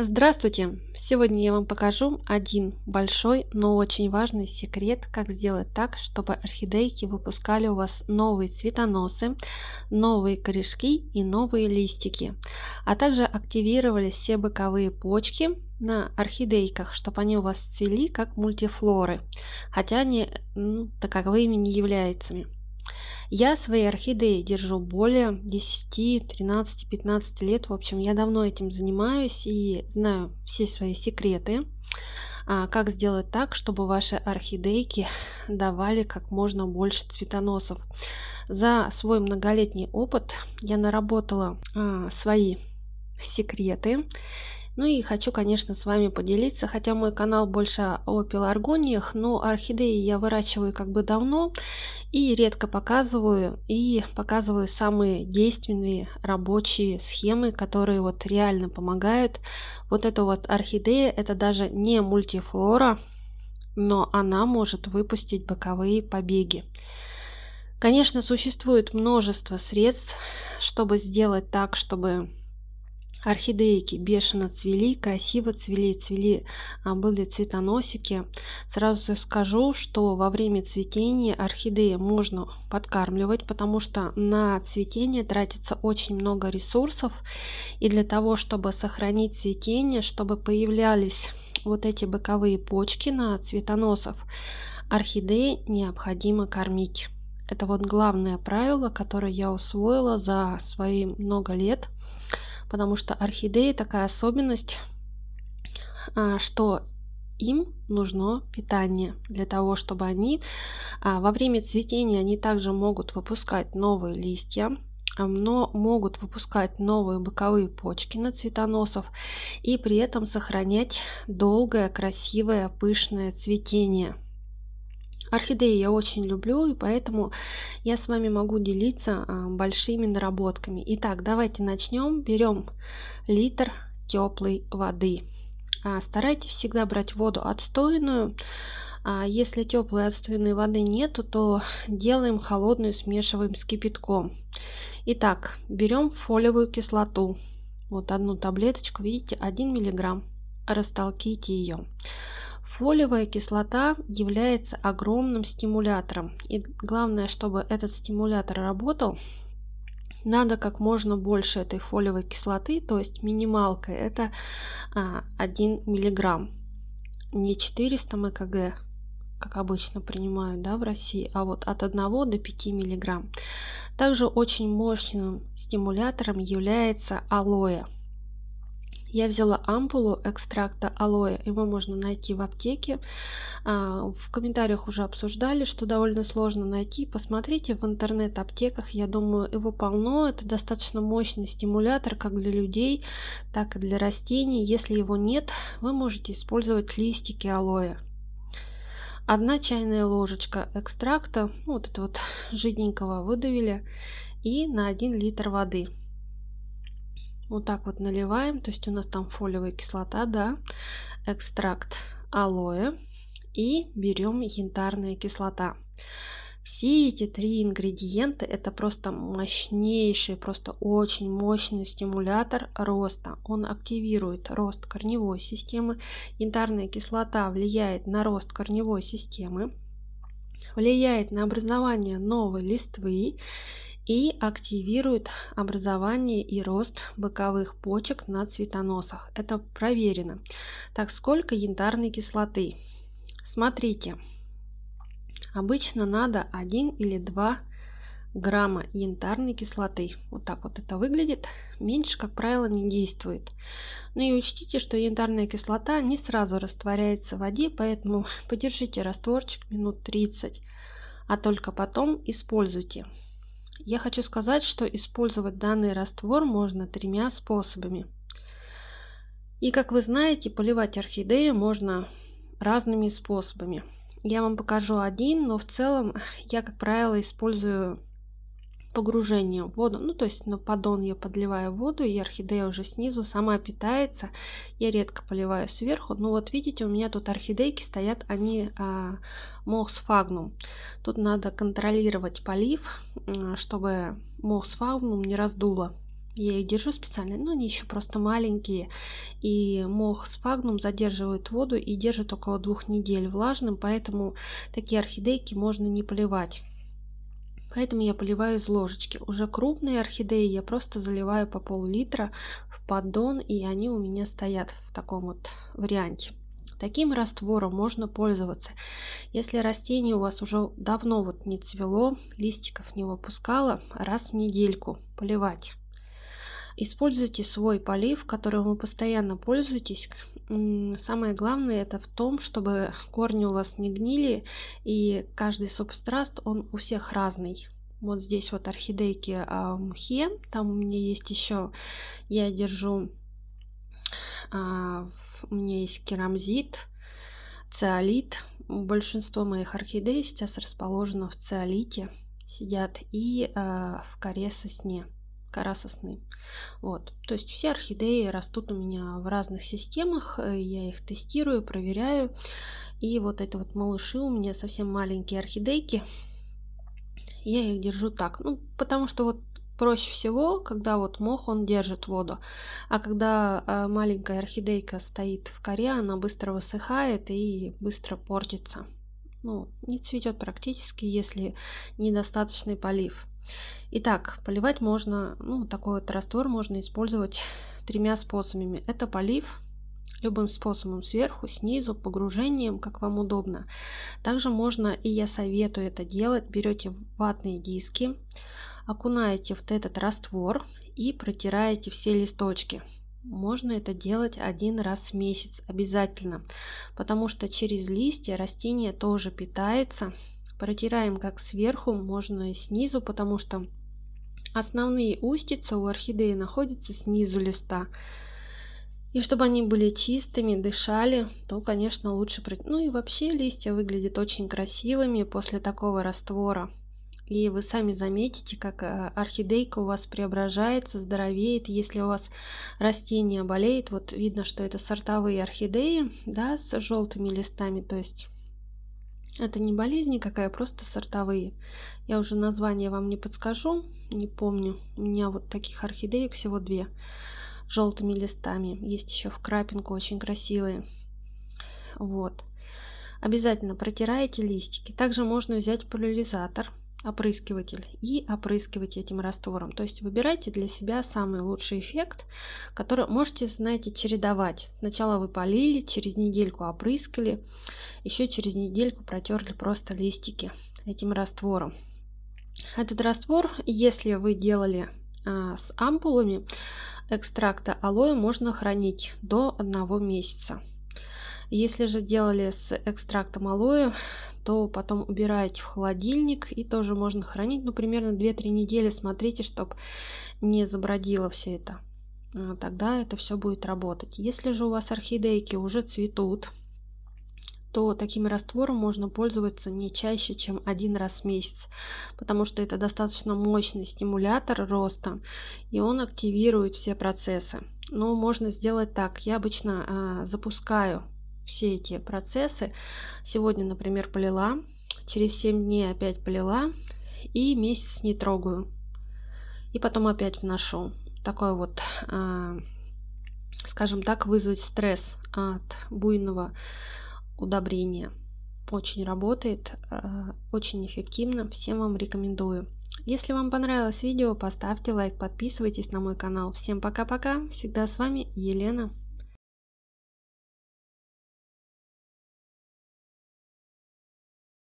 Здравствуйте! Сегодня я вам покажу один большой, но очень важный секрет, как сделать так, чтобы орхидейки выпускали у вас новые цветоносы, новые корешки и новые листики, а также активировали все боковые почки на орхидейках, чтобы они у вас цвели как мультифлоры, хотя они ну, таковыми не являются. Я свои орхидеи держу более 10, 13, 15 лет. В общем, я давно этим занимаюсь и знаю все свои секреты. А, как сделать так, чтобы ваши орхидейки давали как можно больше цветоносов. За свой многолетний опыт я наработала а, свои секреты ну и хочу, конечно, с вами поделиться, хотя мой канал больше о пеларгониях, но орхидеи я выращиваю как бы давно и редко показываю, и показываю самые действенные рабочие схемы, которые вот реально помогают. Вот эта вот орхидея, это даже не мультифлора, но она может выпустить боковые побеги. Конечно, существует множество средств, чтобы сделать так, чтобы Орхидейки бешено цвели, красиво цвели, цвели, а, были цветоносики. Сразу скажу, что во время цветения орхидеи можно подкармливать, потому что на цветение тратится очень много ресурсов. И для того, чтобы сохранить цветение, чтобы появлялись вот эти боковые почки на цветоносов, орхидеи необходимо кормить. Это вот главное правило, которое я усвоила за свои много лет – потому что орхидеи такая особенность, а, что им нужно питание для того, чтобы они а, во время цветения они также могут выпускать новые листья, а, но могут выпускать новые боковые почки на цветоносов и при этом сохранять долгое, красивое, пышное цветение. Орхидеи я очень люблю, и поэтому я с вами могу делиться а, большими наработками. Итак, давайте начнем. Берем литр теплой воды. А, старайтесь всегда брать воду отстойную. А, если теплой отстойной воды нету, то делаем холодную, смешиваем с кипятком. Итак, берем фолиевую кислоту. Вот одну таблеточку, видите, 1 миллиграмм. Растолките ее. Фолиевая кислота является огромным стимулятором. И главное, чтобы этот стимулятор работал, надо как можно больше этой фолиевой кислоты, то есть минималка это 1 а, миллиграмм, не 400 мкг, как обычно принимают да, в России, а вот от 1 до 5 миллиграмм. Также очень мощным стимулятором является алоэ – я взяла ампулу экстракта алоэ, его можно найти в аптеке. А, в комментариях уже обсуждали, что довольно сложно найти. Посмотрите в интернет-аптеках, я думаю, его полно. Это достаточно мощный стимулятор как для людей, так и для растений. Если его нет, вы можете использовать листики алоэ. Одна чайная ложечка экстракта, ну, вот это вот жиденького выдавили, и на 1 литр воды. Вот так вот наливаем, то есть у нас там фолиевая кислота, да, экстракт алоэ и берем янтарная кислота. Все эти три ингредиента это просто мощнейший, просто очень мощный стимулятор роста. Он активирует рост корневой системы. Янтарная кислота влияет на рост корневой системы, влияет на образование новой листвы и активирует образование и рост боковых почек на цветоносах. Это проверено. Так, сколько янтарной кислоты? Смотрите, обычно надо 1 или 2 грамма янтарной кислоты. Вот так вот это выглядит. Меньше, как правило, не действует. Но ну и учтите, что янтарная кислота не сразу растворяется в воде, поэтому подержите растворчик минут 30, а только потом используйте. Я хочу сказать, что использовать данный раствор можно тремя способами. И как вы знаете, поливать орхидею можно разными способами. Я вам покажу один, но в целом я, как правило, использую погружение в воду. Ну, то есть на поддон я подливаю воду, и орхидея уже снизу сама питается. Я редко поливаю сверху. но ну, вот видите, у меня тут орхидейки стоят, они мох а, мохс фагнум. Тут надо контролировать полив, чтобы мохс фагнум не раздуло. Я их держу специально, но они еще просто маленькие. И мох с фагнум задерживает воду и держит около двух недель влажным, поэтому такие орхидейки можно не поливать. Поэтому я поливаю из ложечки. Уже крупные орхидеи я просто заливаю по пол-литра в поддон, и они у меня стоят в таком вот варианте. Таким раствором можно пользоваться, если растение у вас уже давно вот не цвело, листиков не выпускало, раз в недельку поливать. Используйте свой полив, которым вы постоянно пользуетесь. Самое главное это в том, чтобы корни у вас не гнили и каждый субстрат он у всех разный. Вот здесь вот орхидейки а, в мхе, там у меня есть еще, я держу, а, у меня есть керамзит, циолит. Большинство моих орхидей сейчас расположено в циолите, сидят и а, в коре сосне кора сосны. Вот. То есть все орхидеи растут у меня в разных системах, э, я их тестирую, проверяю. И вот это вот малыши у меня совсем маленькие орхидейки. Я их держу так, ну, потому что вот проще всего, когда вот мох, он держит воду. А когда э, маленькая орхидейка стоит в коре, она быстро высыхает и быстро портится. Ну, не цветет практически, если недостаточный полив. Итак, поливать можно, ну, такой вот раствор можно использовать тремя способами. Это полив любым способом сверху, снизу, погружением, как вам удобно. Также можно, и я советую это делать, берете ватные диски, окунаете в этот раствор и протираете все листочки. Можно это делать один раз в месяц обязательно, потому что через листья растение тоже питается Протираем как сверху, можно и снизу, потому что основные устицы у орхидеи находятся снизу листа. И чтобы они были чистыми, дышали, то, конечно, лучше... Ну и вообще листья выглядят очень красивыми после такого раствора. И вы сами заметите, как э, орхидейка у вас преображается, здоровеет. Если у вас растение болеет, вот видно, что это сортовые орхидеи, да, с желтыми листами, то есть это не болезни, какая, а просто сортовые. Я уже название вам не подскажу, не помню. У меня вот таких орхидеек всего две. Желтыми листами. Есть еще в крапинку, очень красивые. Вот. Обязательно протираете листики. Также можно взять поляризатор опрыскиватель и опрыскивайте этим раствором. То есть выбирайте для себя самый лучший эффект, который можете, знаете, чередовать. Сначала вы полили, через недельку опрыскали, еще через недельку протерли просто листики этим раствором. Этот раствор, если вы делали а, с ампулами экстракта алоэ, можно хранить до одного месяца. Если же делали с экстрактом алоэ, то потом убираете в холодильник и тоже можно хранить, ну, примерно 2-3 недели. Смотрите, чтобы не забродило все это. А, тогда это все будет работать. Если же у вас орхидейки уже цветут, то таким раствором можно пользоваться не чаще, чем один раз в месяц, потому что это достаточно мощный стимулятор роста, и он активирует все процессы. Но можно сделать так. Я обычно э, запускаю все эти процессы. Сегодня, например, полила, через 7 дней опять полила и месяц не трогаю. И потом опять вношу. Такой вот, а, скажем так, вызвать стресс от буйного удобрения. Очень работает, а, очень эффективно. Всем вам рекомендую. Если вам понравилось видео, поставьте лайк, подписывайтесь на мой канал. Всем пока-пока. Всегда с вами Елена.